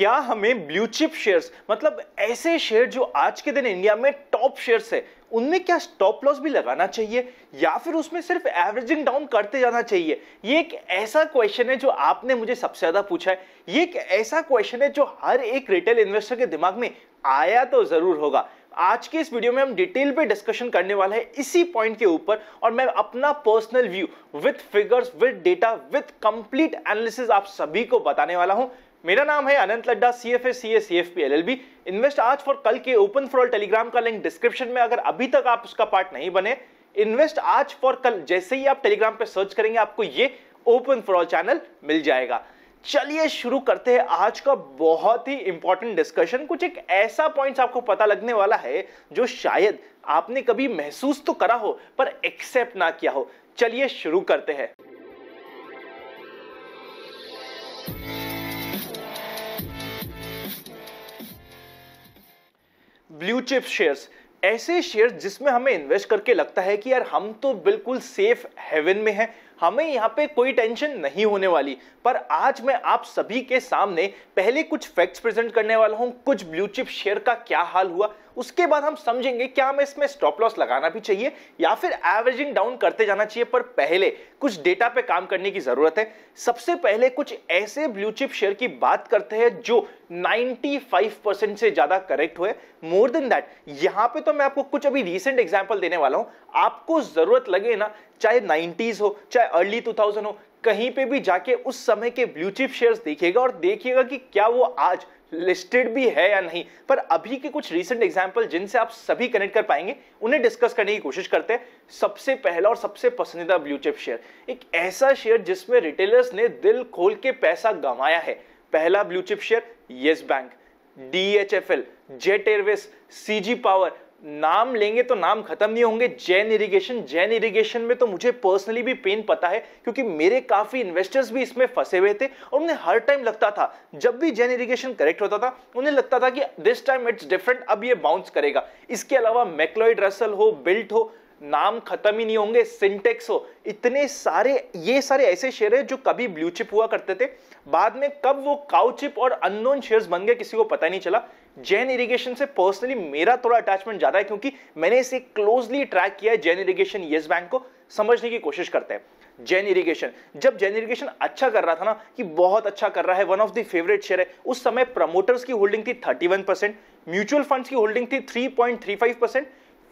क्या हमें blue chip shares मतलब ऐसे शेयर जो आज के दिन इंडिया में टॉप शेयर्स है उनमें क्या स्टॉप लॉस भी लगाना चाहिए या फिर उसमें सिर्फ एवरेजिंग डाउन करते जाना चाहिए ये एक ऐसा क्वेश्चन है जो आपने मुझे सबसे ज्यादा पूछा है ये एक ऐसा क्वेश्चन है जो हर एक रिटेल इन्वेस्टर के दिमाग में आया तो जरूर होगा आज के इस वीडियो में हम डिटेल पे डिस्कशन करने वाले हैं इसी पॉइंट के ऊपर और मैं अपना personal view with figures with data with complete analysis आप सभी को बताने वाला हूं मेरा नाम है Anant Ladda C F S C S F P L L B invest आज फॉर कल के ओपन फॉर ऑल टेलीग्राम का लिंक डिस्क्रिप्शन में अगर अभी तक आप उसका पार्ट नहीं बने इन्वेस्ट आज फॉर कल जैसे ही आप टेलीग्राम पे सर्च करेंगे आपको ये ओपन फॉर ऑल चैनल मिल जाएगा चलिए शुरू करते हैं आज का बहुत ही इंपॉर्टेंट डिस्कशन कुछ एक ऐसा पॉइंट्स आपको पता लगने वाला है जो शायद आपने कभी महसूस तो करा हो पर एक्सेप्ट ना किया हो चलिए शुरू करते हैं ब्लू चिप शेयर्स ऐसे शेयर जिसमें हमें इन्वेस्ट करके लगता है कि यार हम तो बिल्कुल सेफ हेवन में हैं हमें यहाँ पे कोई टेंशन नहीं होने वाली पर आज मैं आप सभी के सामने पहले कुछ फैक्ट्स प्रेजेंट करने वाला हूँ कुछ ब्लू चिप शेयर का क्या हाल हुआ उसके बाद हम समझेंगे क्या हमें इसमें स्टॉप लॉस लगाना भी चाहिए या फिर एवरेजिंग डाउन करते जाना चाहिए पर पहले कुछ डेटा पे काम करने की जरूरत है सबसे पहले कुछ ऐसे ब्लू चिप शेयर की बात करते हैं जो 95 से ज्यादा करेक्ट हुए मोर देन दैट यहां पे तो मैं आपको कुछ अभी रीसेंट एग्जांपल देने वाला हूं आपको जरूरत लगे ना चाहे 90s हो चाहे अर्ली 2000 हो कहीं पे भी जाके उस समय के ब्लू चिप शेयर्स देखिएगा और देखिएगा कि क्या वो आज लिस्टेड भी है या नहीं पर अभी के कुछ रिसेंट एग्जाम्पल जिनसे आप सभी कनेक्ट कर पाएंगे उन्हें डिस्कस करने की कोशिश करते हैं सबसे पहला और सबसे पसंदीदा ब्लूचिप शेयर एक ऐसा शेयर जिसमें रिटेलर्स ने दिल खोल के पैसा गंवाया है पहला blue chip share Yes Bank D H F L Jet Airways C G power नाम लेंगे तो नाम खत्म नहीं होंगे जैन इरिगेशन जैन इरिगेशन में तो मुझे पर्सनली भी पेन पता है क्योंकि मेरे काफी इन्वेस्टर्स भी इसमें फंसे हुए थे और उन्हें हर टाइम लगता था जब भी जैन इरिगेशन करेक्ट होता था उन्हें लगता था कि दिस टाइम इट्स डिफरेंट अब ये बाउंस करेगा इसके अलावा मैक्लॉइड रसल हो बिल्ट हो नाम खत्म ही नहीं होंगे सिंटेक्स हो इतने सारे ये सारे ऐसे शेयर है जो कभी ब्लू चिप हुआ करते थे बाद में कब वो काउ चिप और अननोन शेयर्स बन गए किसी को पता नहीं चला जैन इरिगेशन से पर्सनली मेरा थोड़ा अटैचमेंट ज़्यादा है क्योंकि मैंने इसे क्लोजली ट्रैक किया है जैन इरिगेशन येस बैंक को समझने की कोशिश करते हैं जैन इरिगेशन जब जैन इरिगेशन अच्छा कर रहा था ना कि बहुत अच्छा कर रहा है one of the favourite share है उस समय प्रमोटर्स की होल्डिंग थी 31 परसेंट म्यूचुअल फंड्स की होल्डिंग थी 3.35 परसेंट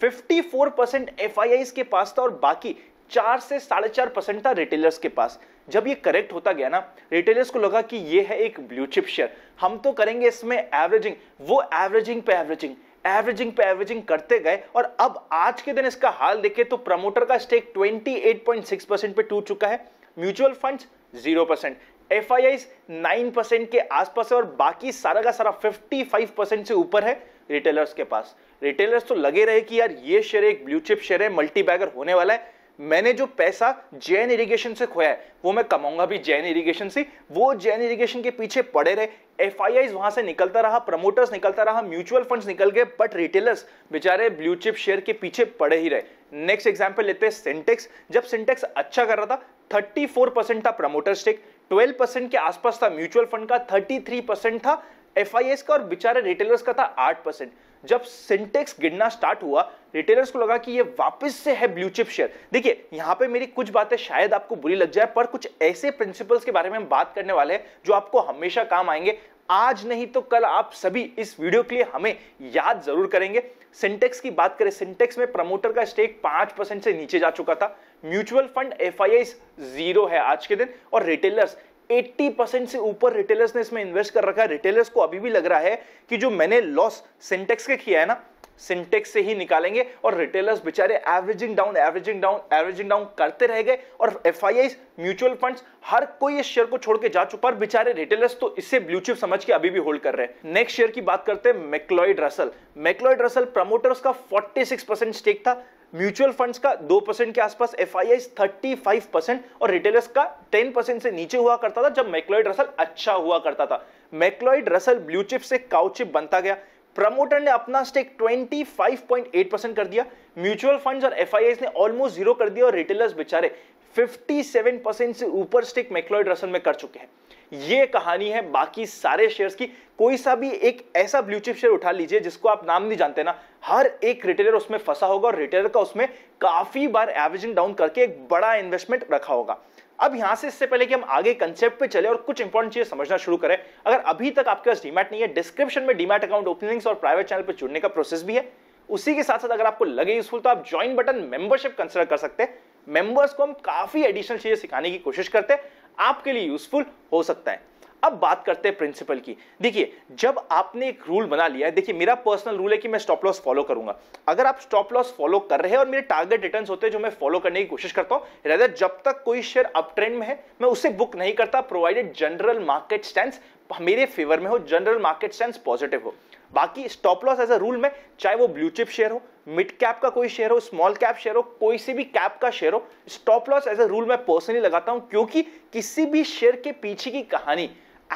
54 परसेंट एफ के पास था और बाकी चार से साढ़े चार परसेंट था रिटेलर्स के पास जब ये करेक्ट होता गया ना रिटेलर्स को लगा कि ये है एक ब्लू चिप शेयर हम तो करेंगे इसमें एवरेजिंग वो एवरेजिंग पे एवरेजिंग एवरेजिंग पे एवरेजिंग करते गए और अब आज के दिन इसका हाल देखे तो प्रमोटर का स्टेक 28.6 परसेंट पे टूट चुका है mutual fund zero percent F I Is nine percent के आसपास है और बाकी सारा का सारा 55 परसेंट से ऊपर है रिटेलर्स के पास रिटेलर्स तो लगे रहे कि यार ये शेयर एक ब्लू चिप शेयर है मल्टीबैगर होने वाला है मैंने जो पैसा जैन इरिगेशन से खोया है वो मैं कमाऊंगा भी जैन इरिगेशन से वो जैन इरिगेशन के पीछे पड़े रहे एफ वहां से निकलता रहा प्रमोटर्स निकलता रहा म्यूचुअल फंड्स निकल गए बट रिटेलर्स बेचारे ब्लू चिप शेयर के पीछे पड़े ही रहे नेक्स्ट एग्जाम्पल लेते हैं सिंटेक्स जब सिंटेक्स अच्छा कर रहा था थर्टी फोर परसेंट था प्रमोटर स्टेक ट्वेल्व परसेंट के आसपास था म्यूचुअल फंड का थर्टी थ्री परसेंट था एफ आई एस का और बेचारे रिटेलर्स का था आठ परसेंट जब सिंटेक्स गिरना स्टार्ट हुआ रिटेलर्स को लगा कि ये वापस से है ब्लू चिप शेयर देखिए यहाँ पे मेरी कुछ बातें शायद आपको बुरी लग जाए पर कुछ ऐसे प्रिंसिपल्स के बारे में हम बात करने वाले हैं जो आपको हमेशा काम आएंगे आज नहीं तो कल आप सभी इस वीडियो के लिए हमें याद जरूर करेंगे सिंटेक्स की बात करें सिंटेक्स में प्रमोटर का स्टेक पांच परसेंट से नीचे जा चुका था म्यूचुअल फंड एफ जीरो है आज के दिन और रिटेलर्स 80 परसेंट से ऊपर रिटेलर्स ने इसमें इन्वेस्ट कर रखा है रिटेलर्स को अभी भी लग रहा है कि जो मैंने लॉस सिंटेक्स के किया है ना सिंटेक्स से ही निकालेंगे और रिटेलर्स बेचारे averaging down averaging down averaging down करते रह गए और एफ म्यूचुअल फंड्स हर कोई इस शेयर को छोड़ के जा चुका है बेचारे रिटेलर्स तो इससे ब्लूचिप समझ के अभी भी होल्ड कर रहे हैं नेक्स्ट शेयर की बात करते हैं McLeod Russel McLeod Russel promoters का फोर्टी स्टेक था म्यूचुअल फंड्स का दो परसेंट के आसपास F I I thirty five percent और रिटेलर्स का टेन परसेंट से नीचे हुआ करता था जब मैक्लॉइड रसल अच्छा हुआ करता था मैक्लॉइड रसल ब्लू चिप से काउ चिप बनता गया प्रमोटर ने अपना स्टेक 25.8 परसेंट कर दिया म्यूचुअल फंड्स और एफ ने ऑलमोस्ट जीरो कर दिया और रिटेलर्स बेचारे 57 परसेंट से ऊपर स्टेक मैक्लॉइड रसल में कर चुके हैं ये कहानी है बाकी सारे शेयर्स की कोई सा भी एक ऐसा ब्लू चिप शेयर उठा लीजिए जिसको आप नाम नहीं जानते ना हर एक रिटेलर उसमें फंसा होगा और रिटेलर का उसमें काफी बार एवरेजिंग डाउन करके एक बड़ा इन्वेस्टमेंट रखा होगा अब यहां से इससे पहले कि हम आगे कंसेप्ट पे चले और कुछ इंपॉर्टेंट चीजें समझना शुरू करें अगर अभी तक आपके पास डीमैट नहीं है डिस्क्रिप्शन में डीमैट अकाउंट ओपनिंग्स और प्राइवेट चैनल पर जुड़ने का प्रोसेस भी है उसी के साथ साथ अगर आपको लगे यूजफुल तो आप ज्वाइन बटन मेंबरशिप कंसिडर कर सकते हैं मेंबर्स को हम काफी एडिशनल चीजें सिखाने की कोशिश करते हैं आपके लिए यूजफुल हो सकता है अब बात करते हैं प्रिंसिपल की देखिए जब आपने एक रूल बना लिया है देखिए मेरा पर्सनल रूल है कि मैं स्टॉप लॉस फॉलो करूंगा अगर आप स्टॉप लॉस फॉलो कर रहे हैं और मेरे टारगेट रिटर्न होते हैं जो मैं फॉलो करने की कोशिश करता हूं रेदर जब तक कोई शेयर अप ट्रेंड में है मैं उसे बुक नहीं करता प्रोवाइडेड जनरल मार्केट स्टैंड मेरे फेवर में हो जनरल मार्केट सेंस पॉजिटिव हो बाकी stop loss as a rule में चाहे वो ब्लू चिप शेयर हो मिड कैप का कोई शेयर हो स्मॉल कैप शेयर हो कोई से भी कैप का शेयर हो stop loss as a rule मैं पर्सनली लगाता हूं क्योंकि किसी भी शेयर के पीछे की कहानी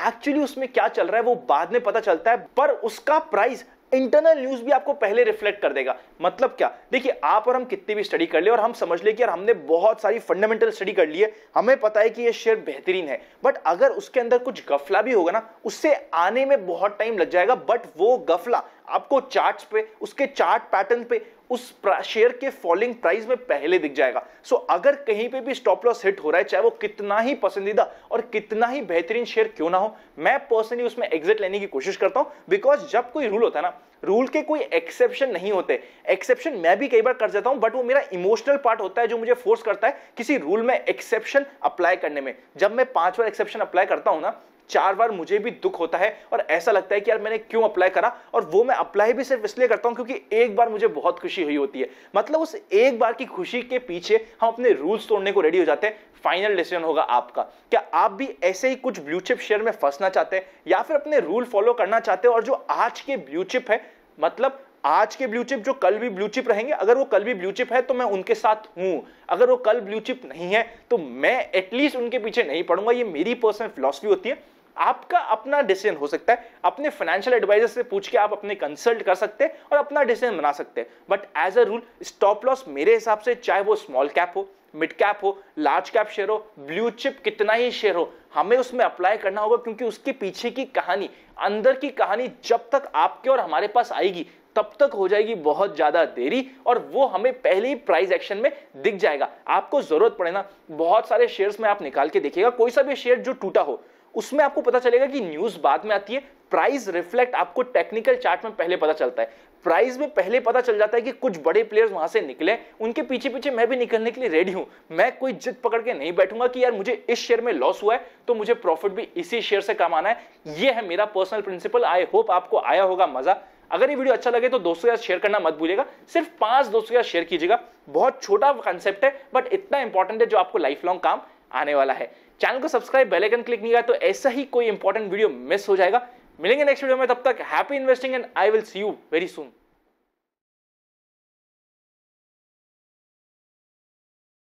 एक्चुअली उसमें क्या चल रहा है वो बाद में पता चलता है पर उसका प्राइस इंटरनल न्यूज भी आपको पहले रिफ्लेक्ट कर देगा मतलब क्या देखिए आप और हम कितनी भी स्टडी कर ले और हम समझ ले कि यार हमने बहुत सारी फंडामेंटल स्टडी कर ली है हमें पता है कि ये शेयर बेहतरीन है बट अगर उसके अंदर कुछ गफला भी होगा ना उससे आने में बहुत टाइम लग जाएगा बट वो गफला आपको चार्ट पे उसके चार्ट पैटर्न पे उस शेयर के फॉलिंग प्राइस में पहले दिख जाएगा सो so, अगर कहीं पे भी स्टॉप लॉस हिट हो रहा है चाहे वो कितना ही पसंदीदा और कितना ही बेहतरीन शेयर क्यों ना हो मैं पर्सनली उसमें एग्जिट लेने की कोशिश करता हूं बिकॉज जब कोई रूल होता है ना रूल के कोई एक्सेप्शन नहीं होते एक्सेप्शन मैं भी कई बार कर जाता हूं बट वो मेरा इमोशनल पार्ट होता है जो मुझे फोर्स करता है किसी रूल में एक्सेप्शन अप्लाई करने में जब मैं पांच बार एक्सेप्शन अप्लाई करता हूं ना चार बार मुझे भी दुख होता है और ऐसा लगता है कि यार मैंने क्यों अप्लाई करा और वो मैं अप्लाई भी सिर्फ इसलिए करता हूं क्योंकि एक बार मुझे बहुत खुशी हुई होती है मतलब उस एक बार की खुशी के पीछे हम अपने रूल्स तोड़ने को रेडी हो जाते हैं फाइनल डिसीजन होगा आपका क्या आप भी ऐसे ही कुछ ब्लूचिप शेयर में फंसना चाहते हैं या फिर अपने रूल फॉलो करना चाहते हैं और जो आज के ब्लूचिप है मतलब आज के ब्लू चिप जो कल भी ब्लू चिप रहेंगे अगर वो कल भी ब्लू चिप है तो मैं उनके साथ हूं अगर वो कल ब्लू चिप नहीं है तो मैं एटलीस्ट उनके पीछे नहीं पड़ूंगा ये मेरी पर्सनल फिलोसफी होती है आपका अपना डिसीजन हो सकता है अपने फाइनेंशियल एडवाइजर से पूछ के आप अपने कंसल्ट कर सकते हैं और अपना डिसीजन बना सकते हैं but as a rule stop loss मेरे हिसाब से चाहे वो स्मॉल कैप हो मिड कैप हो लार्ज कैप शेयर हो ब्लू चिप कितना ही शेयर हो हमें उसमें अप्लाई करना होगा क्योंकि उसके पीछे की कहानी अंदर की कहानी जब तक आपके और हमारे पास आएगी तब तक हो जाएगी बहुत ज़्यादा देरी और वो हमें पहले ही प्राइस एक्शन में दिख जाएगा आपको ज़रूरत पड़े ना बहुत सारे शेयर्स में आप निकाल के देखिएगा कोई सा भी शेयर जो टूटा हो उसमें आपको पता चलेगा कि न्यूज बाद में आती है प्राइस रिफ्लेक्ट आपको टेक्निकल चार्ट में पहले पता चलता है प्राइस में पहले पता चल जाता है कि कुछ बड़े प्लेयर्स वहां से निकले उनके पीछे पीछे मैं भी निकलने के लिए रेडी हूं मैं कोई जिद पकड़ के नहीं बैठूंगा कि यार मुझे इस शेयर में लॉस हुआ है तो मुझे प्रॉफिट भी इसी शेयर से कमाना है यह है मेरा पर्सनल प्रिंसिपल आई होप आपको आया होगा मजा अगर ये वीडियो अच्छा लगे तो दोस्तों यार शेयर करना मत भूलिएगा सिर्फ पांच दोस्तों यार शेयर कीजिएगा बहुत छोटा कंसेप्ट है बट इतना इंपॉर्टेंट है जो आपको लाइफ लॉन्ग काम आने वाला है चैनल को सब्सक्राइब बेल आइकन क्लिक नहीं किया तो ऐसा ही कोई इंपॉर्टेंट वीडियो मिस हो जाएगा मिलेंगे नेक्स्ट वीडियो में तब तक happy investing and I will see you very soon